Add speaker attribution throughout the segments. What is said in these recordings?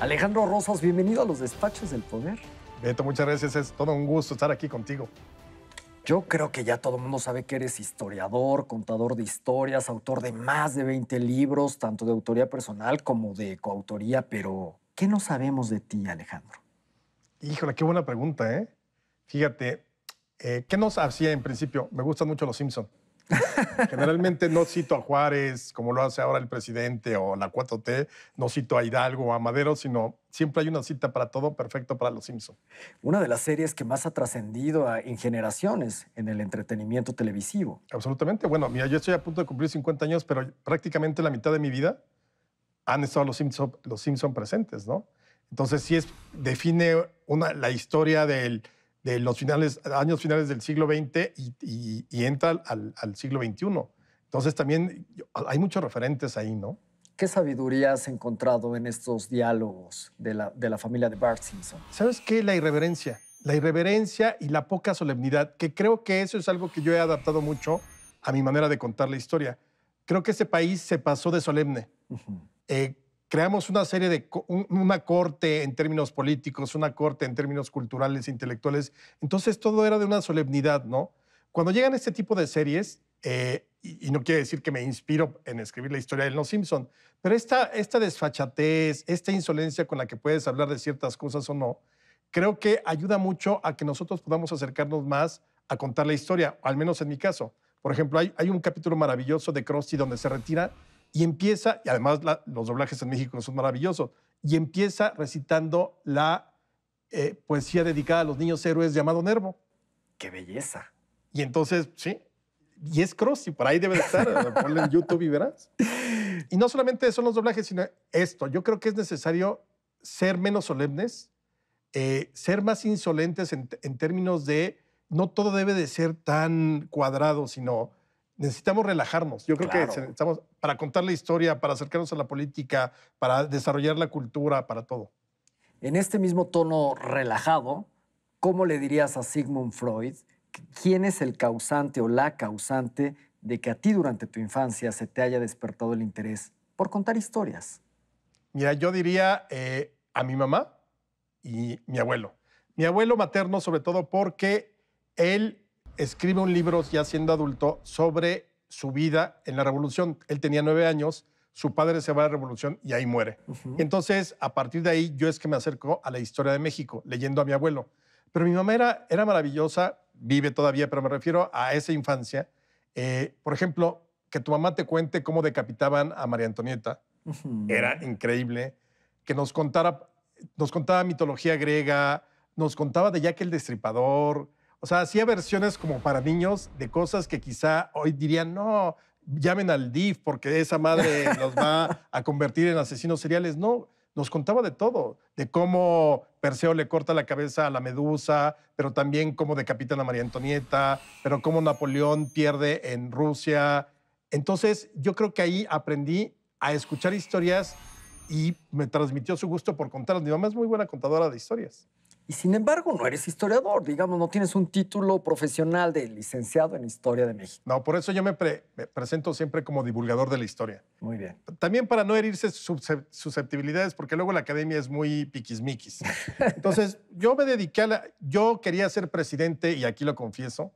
Speaker 1: Alejandro Rosas, bienvenido a los despachos del poder. Beto, muchas gracias. Es todo un gusto estar aquí contigo. Yo creo que ya todo el mundo sabe que eres historiador, contador de historias, autor de más de 20 libros, tanto de autoría personal como de coautoría, pero ¿qué no sabemos de ti, Alejandro? Híjole, qué buena pregunta, ¿eh? Fíjate, eh, ¿qué nos hacía en
Speaker 2: principio? Me gustan mucho los Simpsons. Generalmente no cito a Juárez, como lo hace ahora el presidente, o la 4T, no cito a Hidalgo o a Madero, sino siempre hay una cita para todo,
Speaker 1: perfecto para los Simpson. Una de las series que más ha trascendido en generaciones en el entretenimiento televisivo. Absolutamente. Bueno, mira, yo estoy a punto de cumplir 50 años, pero prácticamente la mitad de
Speaker 2: mi vida han estado los Simpson, los Simpson presentes, ¿no? Entonces sí es, define una, la historia del de los finales, años finales del siglo XX
Speaker 1: y, entra al, siglo XXI. Entonces también hay muchos referentes ahí, ¿no? ¿Qué sabiduría has encontrado en estos diálogos de la, de la familia de Bart Simpson?
Speaker 2: ¿Sabes qué? La irreverencia. La irreverencia y la poca solemnidad, que creo que eso es algo que yo he adaptado mucho a mi manera de contar la historia. Creo que ese país se pasó de solemne creamos una serie de, una corte en términos políticos, una corte en términos culturales, intelectuales. Entonces todo era de una solemnidad, ¿no? Cuando llegan este tipo de series, eh, y, no quiere decir que me inspiro en escribir la historia de Los Simpson, pero esta, esta desfachatez, esta insolencia con la que puedes hablar de ciertas cosas o no, creo que ayuda mucho a que nosotros podamos acercarnos más a contar la historia, al menos en mi caso. Por ejemplo, hay, un capítulo maravilloso de Krusty donde se retira y empieza, y además los doblajes en México son maravillosos, y empieza recitando la eh, poesía dedicada a los niños héroes llamado Nervo. ¡Qué belleza! Y entonces, sí, y es y por ahí debe estar, ponle en YouTube y verás. Y no solamente son los doblajes, sino esto. Yo creo que es necesario ser menos solemnes, eh, ser más insolentes en, en, términos de no todo debe de ser tan cuadrado, sino necesitamos relajarnos. Yo creo que necesitamos para contar la historia,
Speaker 1: para acercarnos a la política, para desarrollar la cultura, para todo. En este mismo tono relajado, ¿cómo le dirías a Sigmund Freud quién es el causante o la causante de que a ti durante tu infancia se te haya despertado el interés por contar historias?
Speaker 2: Mira, yo diría eh, a mi mamá y mi abuelo. Mi abuelo materno, sobre todo porque él escribe un libro ya siendo adulto sobre su vida en la revolución. Él tenía nueve años, su padre se va a la revolución y ahí muere. Entonces, a partir de ahí, yo es que me acerco a la historia de México, leyendo a mi abuelo. Pero mi mamá era, maravillosa, vive todavía, pero me refiero a esa infancia. Eh, por ejemplo, que tu mamá te cuente cómo decapitaban a María Antonieta, era increíble. Que nos contara, nos contaba mitología griega, nos contaba de Jack el Destripador, o sea, hacía versiones como para niños de cosas que quizá hoy dirían, no, llamen al DIF porque esa madre los va a convertir en asesinos seriales. No, nos contaba de todo, de cómo Perseo le corta la cabeza a la medusa, pero también cómo decapitan a María Antonieta, pero cómo Napoleón pierde en Rusia. Entonces, yo creo que ahí aprendí
Speaker 1: a escuchar historias y me transmitió su gusto por contarlas. Mi mamá es muy buena contadora de historias. Y sin embargo, no eres historiador, digamos, no tienes un título profesional de licenciado en Historia de México. No, por eso yo me, presento siempre como divulgador de la historia. Muy bien.
Speaker 2: También para no herirse susceptibilidades, porque luego la academia es muy piquismiquis. Entonces, yo me dediqué a la... Yo quería ser presidente, y aquí lo confieso,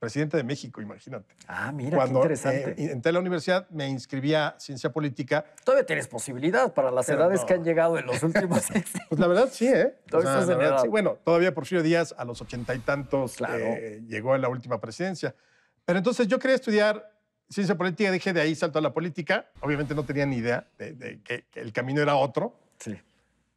Speaker 2: presidente de México, imagínate. Ah, mira, qué eh, interesante. entré a la universidad, me inscribí a ciencia política.
Speaker 1: Todavía tienes posibilidad para las edades que han llegado en los últimos
Speaker 2: Pues la verdad sí, ¿eh? Todavía sea, en Bueno, todavía por Porfirio Díaz a los ochenta y tantos eh, llegó a la última presidencia. Pero entonces yo quería estudiar ciencia política, dije de ahí salto a la política. Obviamente no tenía ni idea de, que, que el camino era otro. Sí.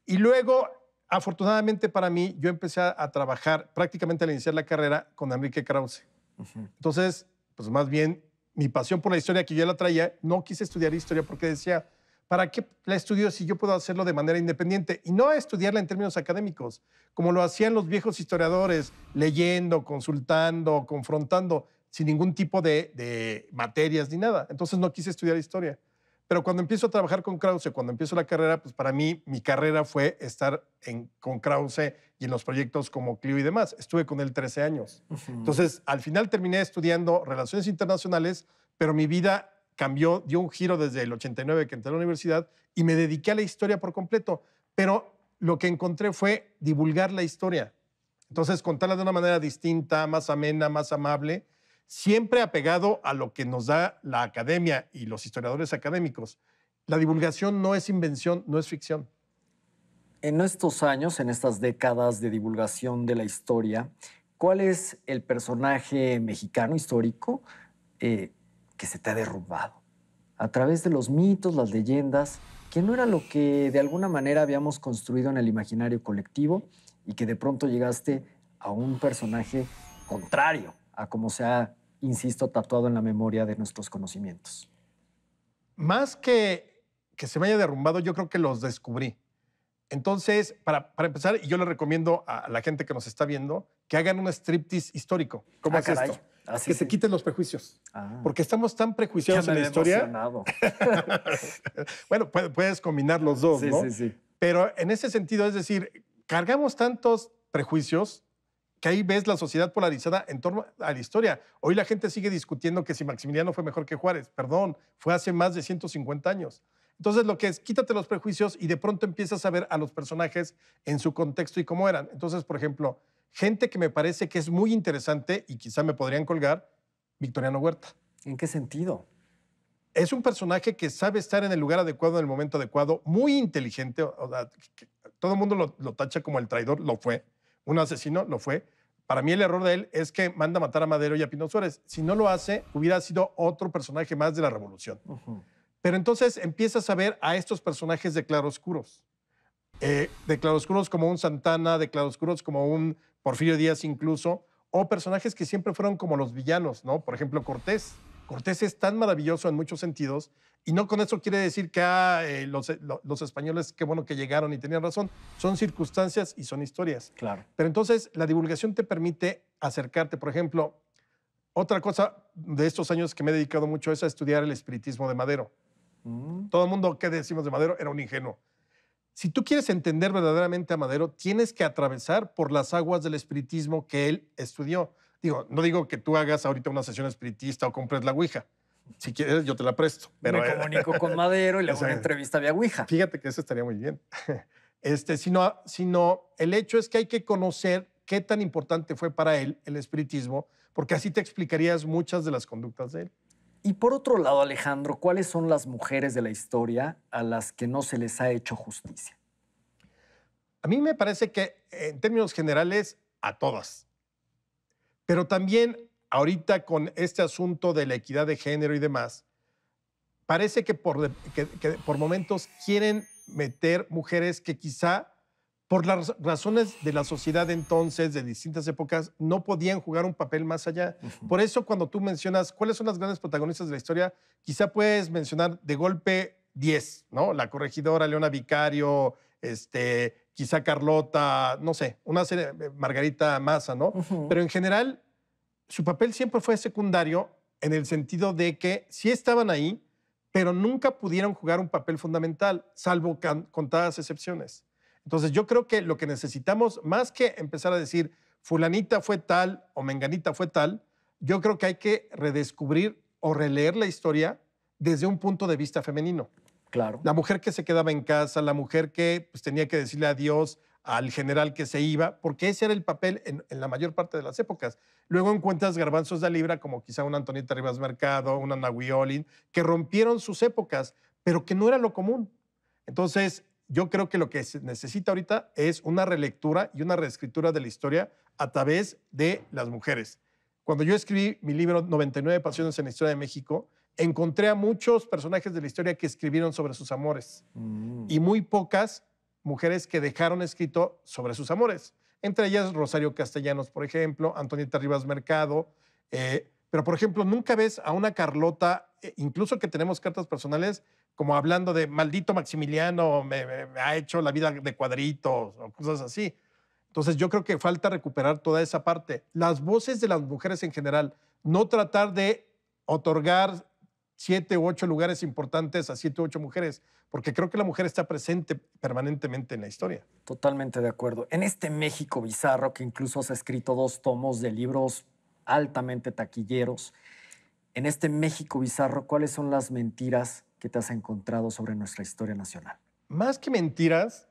Speaker 2: Y luego afortunadamente para mí, yo empecé a, trabajar prácticamente al iniciar la carrera con Enrique Krause. Entonces, pues más bien, mi pasión por la historia que yo la traía, no quise estudiar historia porque decía, ¿para qué la estudio si yo puedo hacerlo de manera independiente? Y no estudiarla en términos académicos, como lo hacían los viejos historiadores, leyendo, consultando, confrontando, sin ningún tipo de materias ni nada. Entonces no quise estudiar historia. Pero cuando empiezo a trabajar con Krause, cuando empiezo la carrera, pues para mí mi carrera fue estar con Krause y en los proyectos como Clio y demás. Estuve con él 13 años. Entonces, al final terminé estudiando relaciones internacionales, pero mi vida cambió, dio un giro desde el 89 que entré a la universidad y me dediqué a la historia por completo. Pero lo que encontré fue divulgar la historia. Entonces, contarla de una manera distinta, más amena, más amable siempre apegado a lo que nos da la academia y los historiadores académicos. La divulgación no es invención, no es ficción.
Speaker 1: En estos años, en estas décadas de divulgación de la historia, ¿cuál es el personaje mexicano histórico eh, que se te ha derrumbado? A través de los mitos, las leyendas, que no era lo que de alguna manera habíamos construido en el imaginario colectivo y que de pronto llegaste a un personaje contrario a como se ha, insisto, tatuado en la memoria de nuestros conocimientos. Más que que se me haya derrumbado, yo creo que los descubrí. Entonces, para, para empezar, yo le
Speaker 2: recomiendo a la gente que nos está viendo que hagan un striptease histórico. ¿Cómo ah, es esto? Ah, que se quiten los prejuicios. Ah. porque estamos tan prejuiciosos en la historia. bueno, puedes, combinar los dos, Pero en ese sentido, es decir, cargamos tantos prejuicios que ahí ves la sociedad polarizada en torno a la historia. Hoy la gente sigue discutiendo que si Maximiliano fue mejor que Juárez, perdón, fue hace más de 150 años. Entonces lo que es, quítate los prejuicios y de pronto empiezas a ver a los personajes en su contexto y cómo eran. Entonces, por ejemplo, gente que me parece que es muy interesante y quizá me podrían colgar, Victoriano Huerta. ¿En qué sentido? Es un personaje que sabe estar en el lugar adecuado, en el momento adecuado, muy inteligente. todo el mundo lo tacha como el traidor, lo fue un asesino, lo fue. Para mí el error de él es que manda matar a Madero y a Pino Suárez. Si no lo hace, hubiera sido otro personaje más de la revolución. Pero entonces empiezas a ver a estos personajes de claroscuros. Eh, de claroscuros como un Santana, de claroscuros como un Porfirio Díaz incluso, o personajes que siempre fueron como los villanos, ¿no? Por ejemplo, Cortés. Cortés es tan maravilloso en muchos sentidos, y no con eso quiere decir que ah, eh, eh, los, españoles, qué bueno que llegaron y tenían razón. Son circunstancias y son historias. Claro. Pero entonces la divulgación te permite acercarte. Por ejemplo, otra cosa de estos años que me he dedicado mucho es a estudiar el espiritismo de Madero. Mm. Todo el mundo que decimos de Madero era un ingenuo. Si tú quieres entender verdaderamente a Madero, tienes que atravesar por las aguas del espiritismo que él estudió. Digo, no digo que tú hagas ahorita una sesión espiritista o compres la Ouija. Si quieres, yo te la presto. Me eh, comunico con Madero y le hago una entrevista vía Ouija. Fíjate que eso estaría muy bien. Este, no, sino el hecho es que hay que conocer qué tan importante fue para él el espiritismo, porque así te explicarías
Speaker 1: muchas de las conductas de él. Y por otro lado, Alejandro, ¿cuáles son las mujeres de la historia a las que no se les ha hecho justicia? A mí me parece que,
Speaker 2: en términos generales, a todas. Pero también ahorita con este asunto de la equidad de género y demás, parece que por, momentos quieren meter mujeres que quizá por las razones de la sociedad entonces, de distintas épocas, no podían jugar un papel más allá. Por eso cuando tú mencionas cuáles son las grandes protagonistas de la historia, quizá puedes mencionar de golpe 10, ¿no? La corregidora, Leona Vicario, este, quizá Carlota, no sé, una serie, eh, Margarita Massa, ¿no? Pero en general, su papel siempre fue secundario en el sentido de que sí estaban ahí, pero nunca pudieron jugar un papel fundamental, salvo contadas excepciones. Entonces yo creo que lo que necesitamos, más que empezar a decir, fulanita fue tal o menganita fue tal, yo creo que hay que redescubrir o releer la historia desde un punto de vista femenino. Claro. La mujer que se quedaba en casa, la mujer que pues, tenía que decirle adiós al general que se iba, porque ese era el papel en, la mayor parte de las épocas. Luego encuentras garbanzos de libra, como quizá una Antonita Rivas Mercado, una Nahuiolin, que rompieron sus épocas, pero que no era lo común. Entonces, yo creo que lo que se necesita ahorita es una relectura y una reescritura de la historia a través de las mujeres. Cuando yo escribí mi libro 99 Pasiones en la Historia de México, encontré a muchos personajes de la historia que escribieron sobre sus amores
Speaker 1: mm. y
Speaker 2: muy pocas mujeres que dejaron escrito sobre sus amores. Entre ellas Rosario Castellanos, por ejemplo, Antonieta Rivas Mercado. Eh, pero, por ejemplo, nunca ves a una Carlota, eh, incluso que tenemos cartas personales, como hablando de maldito Maximiliano, me, me ha hecho la vida de cuadritos o cosas así. Entonces yo creo que falta recuperar toda esa parte. Las voces de las mujeres en general, no tratar de otorgar siete u ocho lugares importantes a siete u ocho mujeres,
Speaker 1: porque creo que la mujer está presente permanentemente en la historia. Totalmente de acuerdo. En este México bizarro, que incluso has escrito dos tomos de libros altamente taquilleros, en este México bizarro, ¿cuáles son las mentiras que te has encontrado sobre nuestra historia nacional? Más que mentiras,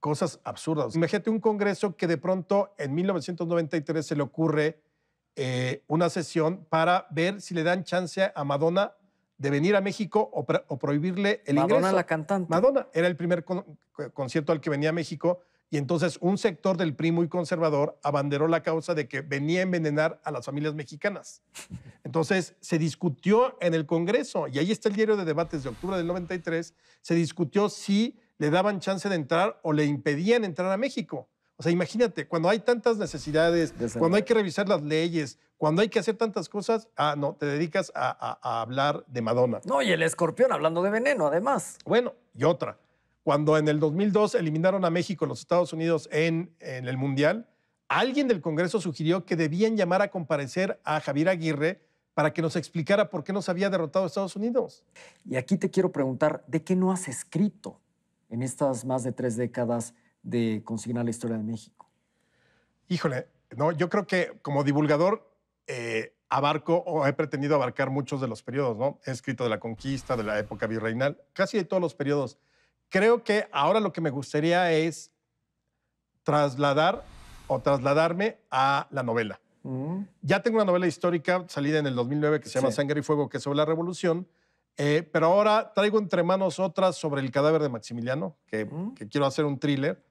Speaker 1: cosas absurdas. Imagínate un congreso
Speaker 2: que de pronto en 1993 se le ocurre eh, una sesión para ver si le dan chance a Madonna de venir a México o, prohibirle el Madonna ingreso. Madonna la cantante. Madonna era el primer concierto al que venía a México y entonces un sector del PRI muy conservador abanderó la causa de que venía a envenenar a las familias mexicanas. Entonces se discutió en el Congreso, y ahí está el diario de debates de octubre del 93, se discutió si le daban chance de entrar o le impedían entrar a México. O sea, imagínate, cuando hay tantas necesidades, cuando hay que revisar las leyes, cuando hay que hacer tantas cosas, ah, no, te dedicas a, hablar de Madonna.
Speaker 1: No, y el escorpión hablando de veneno, además.
Speaker 2: Bueno, y otra. Cuando en el 2002 eliminaron a México los Estados Unidos en, en el Mundial, alguien del Congreso sugirió que debían llamar a comparecer a Javier Aguirre
Speaker 1: para que nos explicara por qué nos había derrotado Estados Unidos. Y aquí te quiero preguntar, ¿de qué no has escrito en estas más de tres décadas? de consignar la historia de México? Híjole, no, yo creo que como divulgador eh, abarco
Speaker 2: o he pretendido abarcar muchos de los periodos, ¿no? He escrito de la conquista, de la época virreinal, casi de todos los periodos. Creo que ahora lo que me gustaría es trasladar o trasladarme a la novela. Mm. Ya tengo una novela histórica salida en el 2009 que se llama Sangre y Fuego, que es sobre la revolución, eh, pero ahora traigo entre manos otras sobre el cadáver de Maximiliano, que mm. quiero hacer un thriller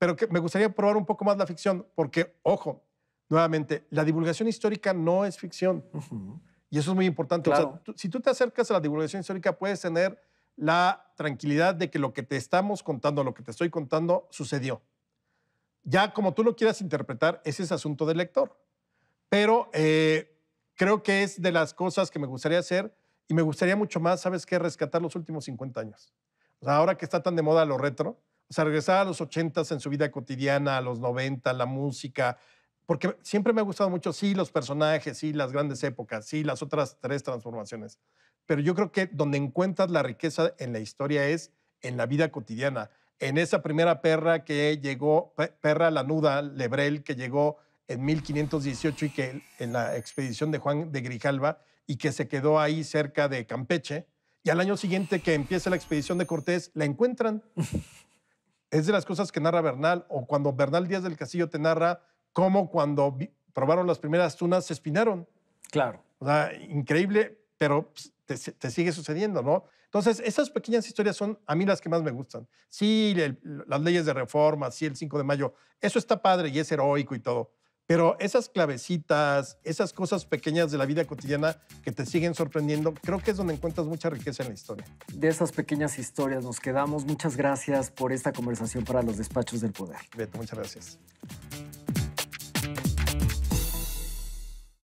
Speaker 2: pero que me gustaría probar un poco más la ficción, porque, ojo, nuevamente, la divulgación histórica no es ficción. Y eso es muy importante. si tú te acercas a la divulgación histórica, puedes tener la tranquilidad de que lo que te estamos contando, lo que te estoy contando, sucedió. Ya como tú lo quieras interpretar, ese es asunto del lector. Pero eh, creo que es de las cosas que me gustaría hacer y me gustaría mucho más, ¿sabes qué? Rescatar los últimos 50 años. ahora que está tan de moda lo retro, o sea, a los 80 en su vida cotidiana, a los 90, la música, porque siempre me ha gustado mucho, sí, los personajes, sí, las grandes épocas, sí, las otras tres transformaciones. Pero yo creo que donde encuentras la riqueza en la historia es en la vida cotidiana, en esa primera perra que llegó, perra lanuda, Lebrel, que llegó en 1518 y que en la expedición de Juan de Grijalva y que se quedó ahí cerca de Campeche. Y al año siguiente que empieza la expedición de Cortés, la encuentran. es de las cosas que narra Bernal, o cuando Bernal Díaz del Castillo te narra cómo cuando probaron las primeras tunas se espinaron. Claro. O sea, increíble, pero pues, te, sigue sucediendo, ¿no? Entonces, esas pequeñas historias son a mí las que más me gustan. Sí, las leyes de reforma, sí, el 5 de mayo, eso está padre y es heroico y todo, pero esas clavecitas, esas cosas pequeñas de la vida
Speaker 1: cotidiana que te siguen sorprendiendo, creo que es donde encuentras mucha riqueza en la historia. De esas pequeñas historias nos quedamos. Muchas gracias por esta conversación para los despachos del poder. Beto, muchas gracias.